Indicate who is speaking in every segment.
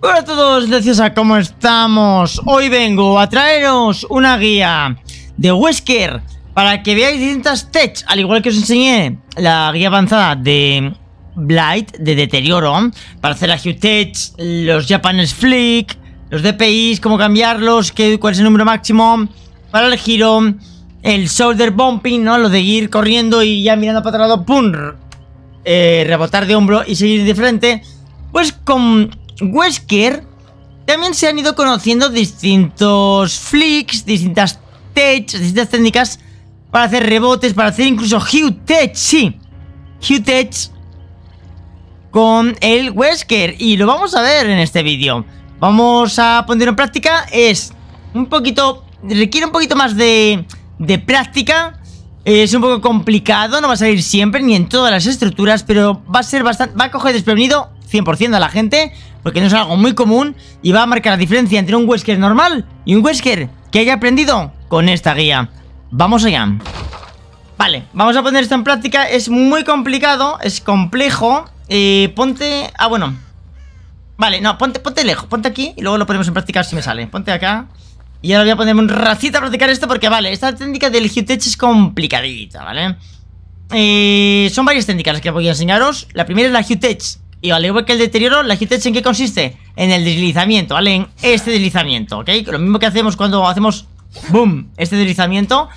Speaker 1: Hola a todos, a ¿cómo estamos? Hoy vengo a traeros una guía de Wesker para que veáis distintas techs, al igual que os enseñé la guía avanzada de Blight, de deterioro, para hacer la Hue Tech, los Japanese Flick, los DPIs, cómo cambiarlos, qué, cuál es el número máximo para el giro, el shoulder bumping, ¿no? Lo de ir corriendo y ya mirando para otro lado, ¡pum! Eh, rebotar de hombro y seguir de frente. Pues con Wesker también se han ido conociendo distintos flicks, distintas Techs... distintas técnicas para hacer rebotes, para hacer incluso Hugh Tech, sí. Hugh con el Wesker y lo vamos a ver en este vídeo. Vamos a poner en práctica, es un poquito, requiere un poquito más de, de práctica, es un poco complicado, no va a salir siempre ni en todas las estructuras, pero va a ser bastante, va a coger desprevenido 100% a la gente, porque no es algo muy común y va a marcar la diferencia entre un Wesker normal y un Wesker que haya aprendido con esta guía. Vamos allá. Vale, vamos a poner esto en práctica. Es muy complicado, es complejo. Eh, ponte... Ah, bueno. Vale, no, ponte, ponte lejos, ponte aquí y luego lo ponemos en práctica si me sale. Ponte acá. Y ahora voy a ponerme un racito a practicar esto porque, vale, esta técnica del Hutech es complicadita, ¿vale? Eh, son varias técnicas las que voy a enseñaros. La primera es la Hutech. Y vale, igual que el deterioro, la heat en qué consiste? En el deslizamiento, ¿vale? En este deslizamiento, ¿ok? Lo mismo que hacemos cuando hacemos boom, este deslizamiento,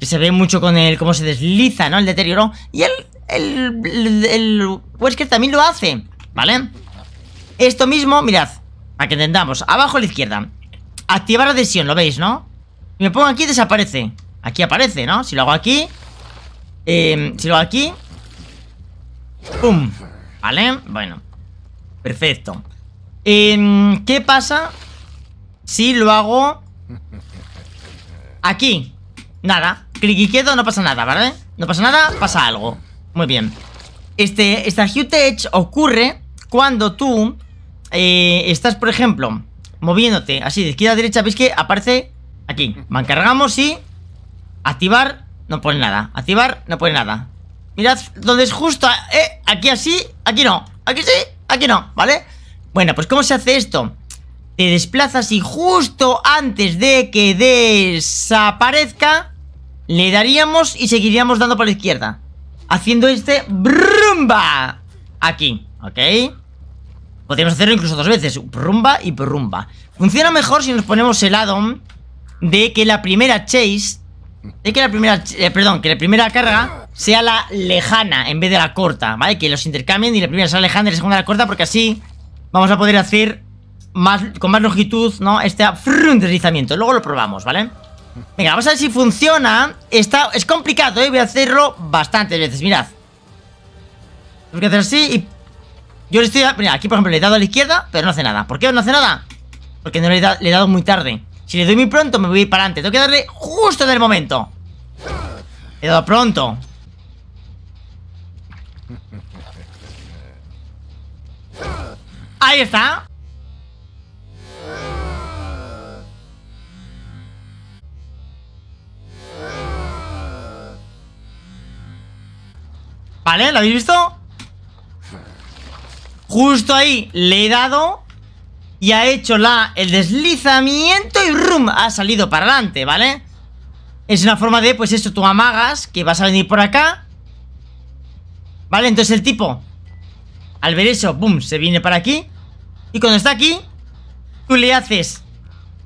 Speaker 1: que se ve mucho con el cómo se desliza, ¿no? El deterioro. Y el, el, el, el Wesker también lo hace, ¿vale? Esto mismo, mirad, a que entendamos, abajo a la izquierda, activar adhesión, ¿lo veis, no? me pongo aquí, desaparece. Aquí aparece, ¿no? Si lo hago aquí, eh, si lo hago aquí, ¡Bum! ¿Vale? Bueno. Perfecto. Em, ¿Qué pasa si lo hago aquí? Nada. Clic quedo, no pasa nada, ¿vale? No pasa nada, pasa algo. Muy bien. Este, esta huge ocurre cuando tú eh, estás, por ejemplo, moviéndote así de izquierda a derecha. ¿Veis que aparece aquí? encargamos y activar, no pone nada. Activar, no pone nada. Mirad, donde es justo, ¿eh? Aquí así, aquí no. Aquí sí, aquí no, ¿vale? Bueno, pues ¿cómo se hace esto? Te desplazas y justo antes de que desaparezca, le daríamos y seguiríamos dando por la izquierda. Haciendo este brumba aquí, ¿ok? Podríamos hacerlo incluso dos veces, brumba y brumba. Funciona mejor si nos ponemos el addon de que la primera chase, de que la primera, eh, perdón, que la primera carga sea la lejana en vez de la corta, ¿vale? Que los intercambien y la primera sea la lejana y la segunda la corta porque así vamos a poder hacer más, con más longitud, ¿no? Este deslizamiento. Luego lo probamos, ¿vale? Venga, vamos a ver si funciona. Está, es complicado, ¿eh? Voy a hacerlo bastantes veces, mirad. Tengo que hacer así y... Yo le estoy... Mira, aquí por ejemplo le he dado a la izquierda, pero no hace nada. ¿Por qué no hace nada? Porque no le he, dado, le he dado muy tarde. Si le doy muy pronto me voy a ir para adelante. Tengo que darle justo en el momento. he dado pronto. Ahí está. ¿Vale? ¿Lo habéis visto? Justo ahí le he dado y ha hecho la, el deslizamiento y ¡rum! Ha salido para adelante, ¿vale? Es una forma de, pues esto, tú amagas que vas a venir por acá Vale, entonces el tipo Al ver eso, boom, se viene para aquí Y cuando está aquí Tú le haces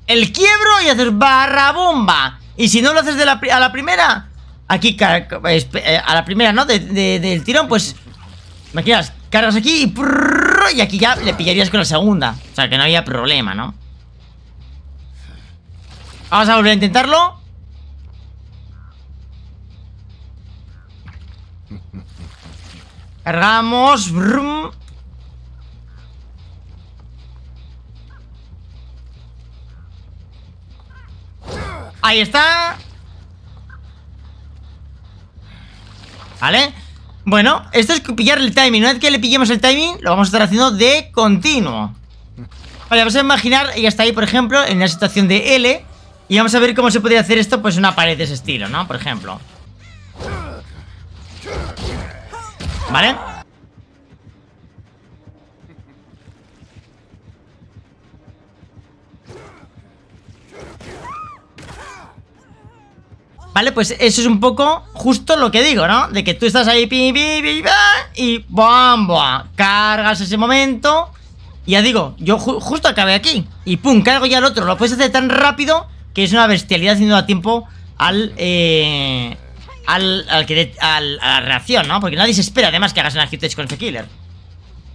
Speaker 1: el quiebro y haces barra bomba Y si no lo haces a la primera Aquí, eh, a la primera, ¿no? del tirón, pues Imaginas, cargas aquí y, y aquí ya le pillarías con la segunda. O sea, que no había problema, ¿no? Vamos a volver a intentarlo. Cargamos. Ahí está. ¿Vale? Bueno, esto es pillar el timing. Una vez que le pillemos el timing, lo vamos a estar haciendo de continuo. Vale, vamos a imaginar, Y está ahí, por ejemplo, en la situación de L. Y vamos a ver cómo se podría hacer esto, pues una pared de ese estilo, ¿no? Por ejemplo. ¿Vale? Vale, pues eso es un poco justo lo que digo, ¿no? De que tú estás ahí pi, y ¡bam! cargas ese momento y ya digo, yo justo acabé aquí y ¡pum! cargo ya el otro, lo puedes hacer tan rápido que es una bestialidad si no da tiempo al... Eh al, que a la reacción, ¿no? Porque nadie se espera además que hagas una hit con ese killer.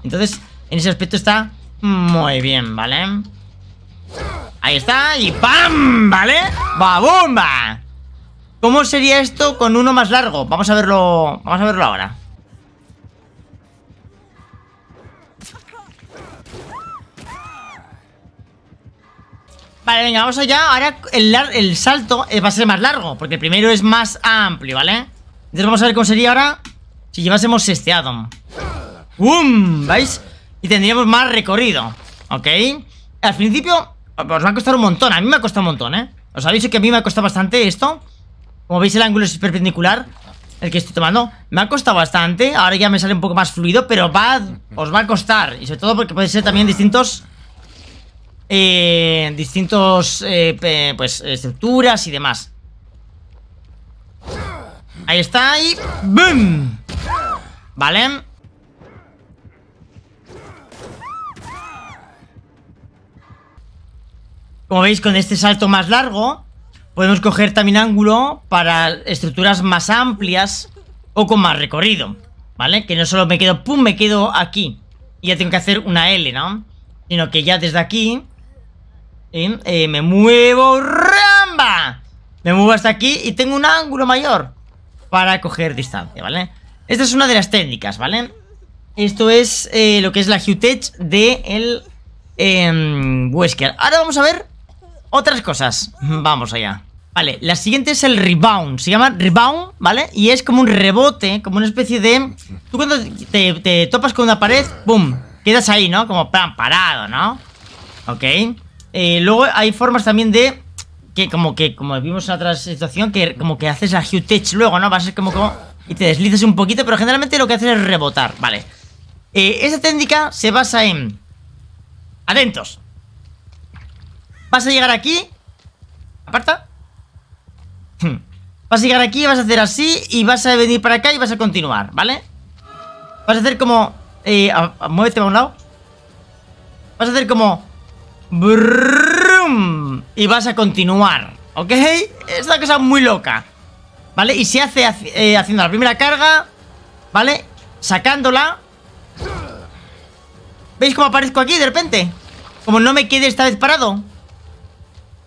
Speaker 1: Entonces, en ese aspecto está muy bien, ¿vale? Ahí está, y ¡pam! ¿Vale? ¡Babumba! ¿Cómo sería esto con uno más largo? Vamos a verlo. Vamos a verlo ahora. Vale, venga, vamos allá. Ahora el, salto eh, va a ser más largo, porque primero es más amplio, ¿vale? Entonces vamos a ver cómo sería ahora si llevásemos este Adam ¡Bum! ¿Veis? Y tendríamos más recorrido, ¿ok? Al principio os va a costar un montón. A mí me ha costado un montón, ¿eh? Os habéis que a mí me ha costado bastante esto. Como veis, el ángulo es perpendicular el que estoy tomando. Me ha costado bastante. Ahora ya me sale un poco más fluido, pero va, os va a costar. Y sobre todo porque puede ser también distintos eh, distintos eh, pues estructuras y demás. Ahí está y ¡Bum! Vale. Como veis, con este salto más largo, podemos coger también ángulo para estructuras más amplias o con más recorrido, ¿vale? Que no solo me quedo, pum, me quedo aquí y ya tengo que hacer una L, ¿no? Sino que ya desde aquí eh, me muevo ¡Ramba! Me muevo hasta aquí y tengo un ángulo mayor Para coger distancia, ¿vale? Esta es una de las técnicas, ¿vale? Esto es eh, lo que es la Hutech de el em, Wesker Ahora vamos a ver otras cosas Vamos allá Vale, la siguiente es el rebound. Se llama rebound, ¿vale? Y es como un rebote, como una especie de. Tú cuando te, topas con una pared, ¡pum! Quedas ahí, ¿no? Como plan parado, ¿no? Ok. Eh, luego hay formas también de que como que como vimos en otra situación que como que haces la Hutech luego, ¿no? Vas a ser como como y te deslizas un poquito, pero generalmente lo que haces es rebotar, vale. Eh, esa técnica se basa en atentos. Vas a llegar aquí, aparta. Hmm. Vas a llegar aquí, vas a hacer así y vas a venir para acá y vas a continuar, ¿vale? Vas a hacer como eh, muévete a un lado. Vas a hacer como y vas a continuar, ¿ok? Es una cosa muy loca, ¿vale? Y se hace eh, haciendo la primera carga, ¿vale? Sacándola. ¿Veis cómo aparezco aquí de repente? Como no me quede esta vez parado.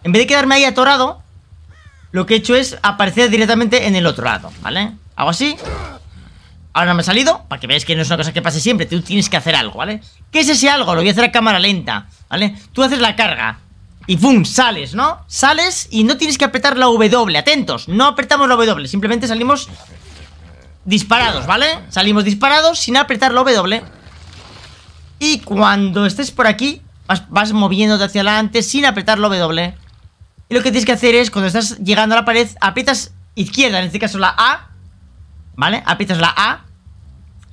Speaker 1: En vez de quedarme ahí atorado, lo que he hecho es aparecer directamente en el otro lado, ¿vale? Hago así Ahora me ha salido, para que veáis que no es una cosa que pase siempre, tú tienes que hacer algo, ¿vale? ¿Qué es ese algo? Lo voy a hacer a cámara lenta, ¿vale? Tú haces la carga y ¡pum! Sales, ¿no? Sales y no tienes que apretar la W, atentos, no apretamos la W, simplemente salimos disparados, ¿vale? Salimos disparados sin apretar la W. Y cuando estés por aquí, vas, vas moviéndote hacia adelante sin apretar la W. Y lo que tienes que hacer es, cuando estás llegando a la pared, aprietas izquierda, en este caso la A, ¿vale? Aprietas la A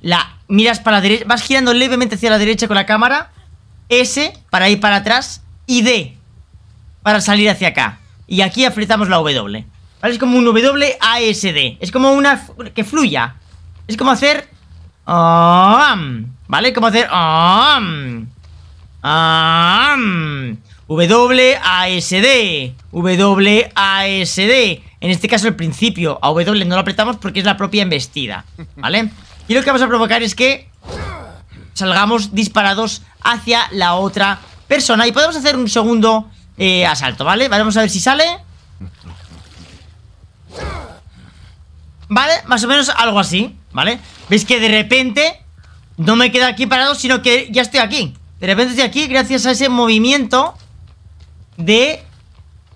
Speaker 1: la miras para la derecha, vas girando levemente hacia la derecha con la cámara, S para ir para atrás y D para salir hacia acá. Y aquí apretamos la W. ¿Vale? Es como un W D Es como una que fluya. Es como hacer... ¿Vale? Como hacer... Um, um, w ASD. W D En este caso el principio a W no lo apretamos porque es la propia embestida. ¿Vale? Y lo que vamos a provocar es que salgamos disparados hacia la otra persona. Y podemos hacer un segundo eh, asalto, ¿vale? ¿vale? Vamos a ver si sale. Vale, más o menos algo así, ¿vale? Veis que de repente no me quedo aquí parado, sino que ya estoy aquí. De repente estoy aquí gracias a ese movimiento de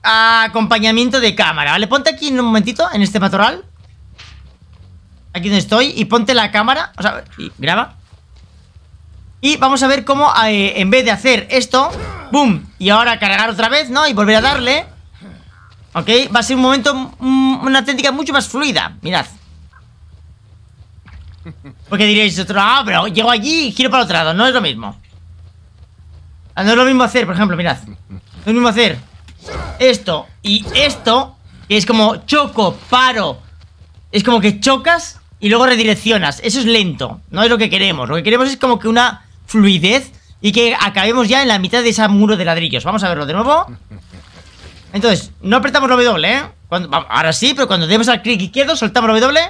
Speaker 1: acompañamiento de cámara, ¿vale? Ponte aquí en un momentito, en este matorral. Aquí donde estoy Y ponte la cámara O sea, y graba Y vamos a ver cómo eh, En vez de hacer esto Boom Y ahora cargar otra vez, ¿no? Y volver a darle Ok, va a ser un momento mm, Una técnica mucho más fluida Mirad Porque diréis otro Ah, pero llego allí y giro para otro lado No es lo mismo ah, No es lo mismo hacer, por ejemplo, mirad No es lo mismo hacer Esto y esto Que es como choco, paro es como que chocas y luego redireccionas. Eso es lento, no es lo que queremos. Lo que queremos es como que una fluidez y que acabemos ya en la mitad de ese muro de ladrillos. Vamos a verlo de nuevo. Entonces, no apretamos la W, ¿eh? ahora sí, pero cuando demos al clic izquierdo, soltamos la W.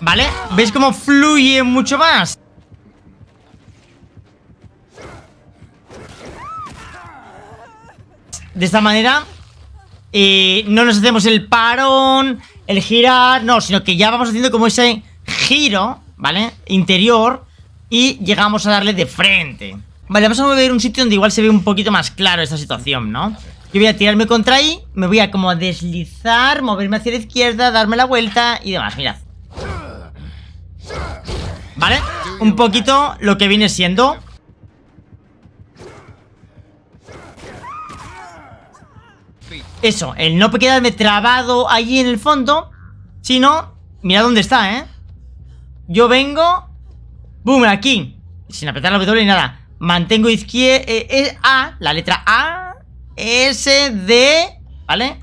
Speaker 1: ¿Vale? ¿Veis cómo fluye mucho más? De esta manera eh, no nos hacemos el parón, el girar, no, sino que ya vamos haciendo como ese giro, ¿vale? Interior y llegamos a darle de frente. Vale, vamos a mover un sitio donde igual se ve un poquito más claro esta situación, ¿no? Yo voy a tirarme contra ahí, me voy a como deslizar, moverme hacia la izquierda, darme la vuelta y demás, mirad. ¿Vale? Un poquito lo que viene siendo eso, el no quedarme trabado allí en el fondo, sino, mira dónde está, ¿eh? Yo vengo, boom, aquí, sin apretar la W ni nada. Mantengo izquierda, eh, eh, A, la letra A, S, D, ¿vale?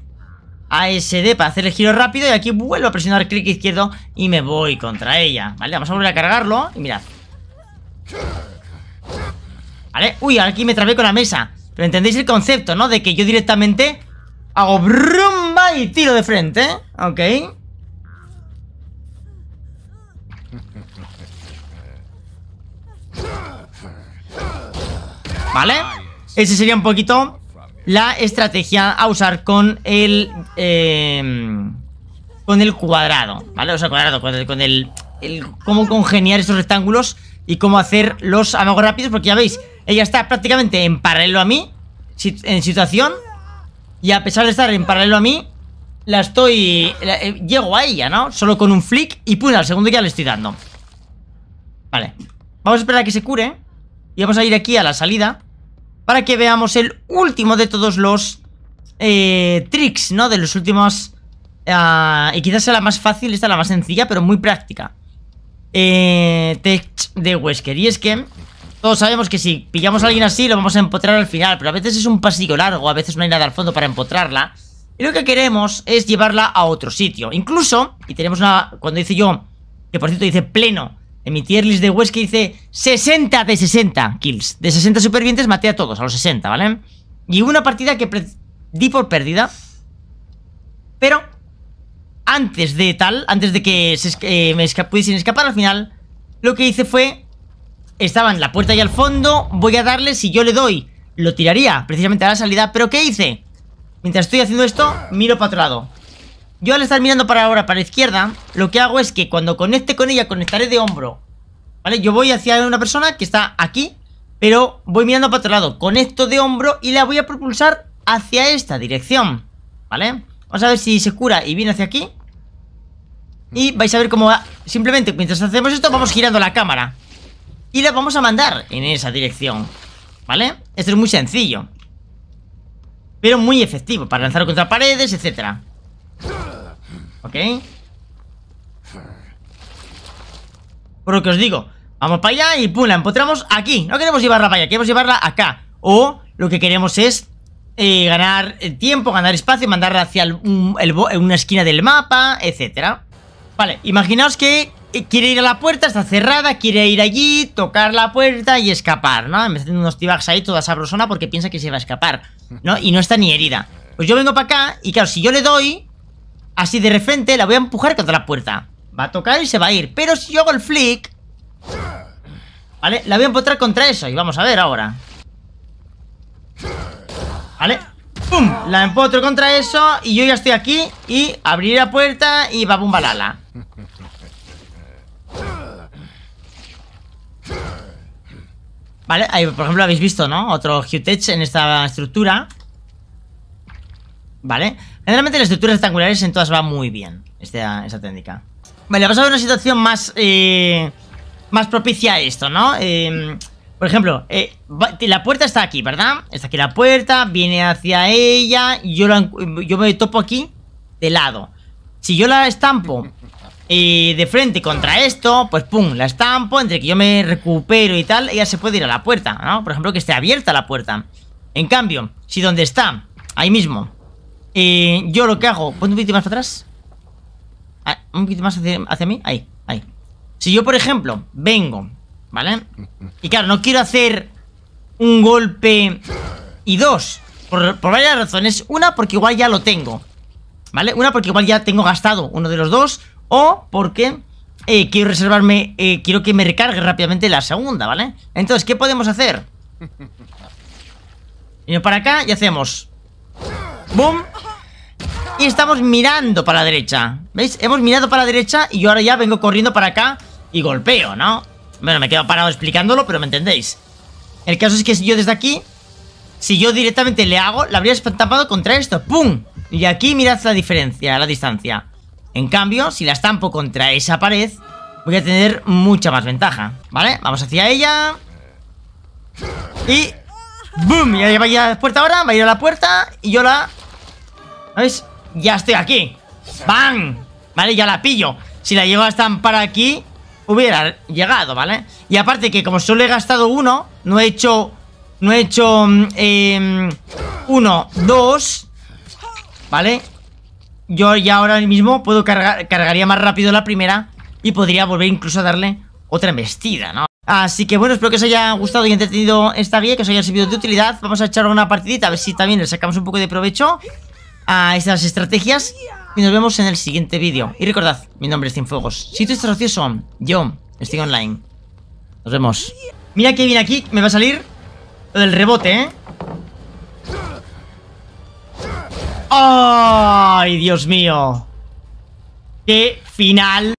Speaker 1: A, S, D para hacer el giro rápido y aquí vuelvo a presionar clic izquierdo y me voy contra ella, ¿vale? Vamos a volver a cargarlo y mirad. ¿Vale? Uy, aquí me trabé con la mesa. Pero entendéis el concepto, ¿no? De que yo directamente Hago brumba y tiro de frente, ¿eh? Ok. ¿Vale? Ese sería un poquito la estrategia a usar con el... Eh, con el cuadrado, ¿vale? O sea, cuadrado, con el... el, cómo congeniar estos rectángulos y cómo hacer los amagos rápidos, porque ya veis, ella está prácticamente en paralelo a mí, en situación y a pesar de estar en paralelo a mí, la estoy... Eh, llego a ella, ¿no? Solo con un flick y pum, al segundo ya le estoy dando. Vale. Vamos a esperar a que se cure. Y vamos a ir aquí a la salida. Para que veamos el último de todos los eh, tricks, ¿no? De los últimos... Ah, y quizás sea la más fácil, esta la más sencilla, pero muy práctica. Eh, tech de Wesker. Y es que todos sabemos que si pillamos a alguien así lo vamos a empotrar al final, pero a veces es un pasillo largo, a veces no hay nada al fondo para empotrarla. Y lo que queremos es llevarla a otro sitio. Incluso, y tenemos una... Cuando dice yo, que por cierto dice pleno, en mi tier list de West que dice 60 de 60 kills. De 60 supervivientes maté a todos, a los 60, ¿vale? Y una partida que di por pérdida. Pero antes de tal, antes de que eh, me esca pudiesen escapar al final, lo que hice fue Estaban la puerta y al fondo. Voy a darle, si yo le doy, lo tiraría precisamente a la salida. ¿Pero qué hice? Mientras estoy haciendo esto, miro para otro lado. Yo al estar mirando para ahora, para la izquierda, lo que hago es que cuando conecte con ella, conectaré de hombro. ¿Vale? Yo voy hacia una persona que está aquí, pero voy mirando para otro lado. Conecto de hombro y la voy a propulsar hacia esta dirección. ¿Vale? Vamos a ver si se cura y viene hacia aquí. Y vais a ver cómo va. Simplemente mientras hacemos esto, vamos girando la cámara y la vamos a mandar en esa dirección, ¿vale? Esto es muy sencillo, pero muy efectivo para lanzar contra paredes, etc ¿Ok? Por lo que os digo, vamos para allá y pum, la empotramos aquí. No queremos llevarla para allá, queremos llevarla acá. O lo que queremos es eh, ganar tiempo, ganar espacio, mandarla hacia una esquina del mapa, etcétera. Vale, imaginaos que quiere ir a la puerta, está cerrada, quiere ir allí, tocar la puerta y escapar, ¿no? Me está unos tibags ahí toda sabrosona porque piensa que se va a escapar, ¿no? Y no está ni herida. Pues yo vengo para acá y claro, si yo le doy, así de repente la voy a empujar contra la puerta. Va a tocar y se va a ir. Pero si yo hago el flick, ¿vale? La voy a empotrar contra eso y vamos a ver ahora. ¿Vale? ¡Pum! La empotro contra eso y yo ya estoy aquí y abrir la puerta y va bum balala. por ejemplo, habéis visto, ¿no? Otro Hutech en esta estructura. ¿Vale? Generalmente las estructuras rectangulares en todas va muy bien esta, técnica. Vale, vamos a ver una situación más, eh, más propicia a esto, ¿no? Em, por ejemplo, eh, la puerta está aquí, ¿verdad? Está aquí la puerta, viene hacia ella, yo, yo me topo aquí de lado. Si yo la estampo y de frente contra esto, pues pum, la estampo, entre que yo me recupero y tal, ella se puede ir a la puerta, ¿no? Por ejemplo, que esté abierta la puerta. En cambio, si donde está, ahí mismo, yo lo que hago, ponte un poquito más atrás. Ah, un poquito más hacia, mí, ahí, ahí. Si yo, por ejemplo, vengo, ¿vale? Y claro, no quiero hacer un golpe y dos, por varias razones. Una, porque igual ya lo tengo, ¿vale? Una, porque igual ya tengo gastado uno de los dos o porque eh, quiero reservarme, eh, quiero que me recargue rápidamente la segunda, ¿vale? Entonces, ¿qué podemos hacer? Y para acá y hacemos ¡Boom! Y estamos mirando para la derecha ¿Veis? Hemos mirado para la derecha y yo ahora ya vengo corriendo para acá y golpeo, ¿no? Bueno, me quedo parado explicándolo, pero me entendéis El caso es que si yo desde aquí Si yo directamente le hago, la habría tapado contra esto ¡Pum! Y aquí mirad la diferencia, la distancia en cambio, si la estampo contra esa pared, voy a tener mucha más ventaja. ¿Vale? Vamos hacia ella. Y... ¡Bum! Ya va a ir a la puerta ahora, va a ir a la puerta y yo la... ¿Veis? Ya estoy aquí. ¡Bam! ¿Vale? Ya la pillo. Si la llego a estampar aquí, hubiera llegado, ¿vale? Y aparte que como solo he gastado uno, no he hecho... No he hecho... Eh, uno, dos... ¿Vale? yo ya ahora mismo puedo cargar, cargaría más rápido la primera y podría volver incluso a darle otra embestida, ¿no? Así que bueno, espero que os haya gustado y entretenido esta guía, que os haya servido de utilidad. Vamos a echar una partidita, a ver si también le sacamos un poco de provecho a estas estrategias. Y nos vemos en el siguiente vídeo. Y recordad, mi nombre es Cienfuegos. Si tú estás ocioso, yo estoy online. Nos vemos. Mira que viene aquí, me va a salir lo del rebote, ¿eh? ¡Ay, Dios mío! ¡Qué final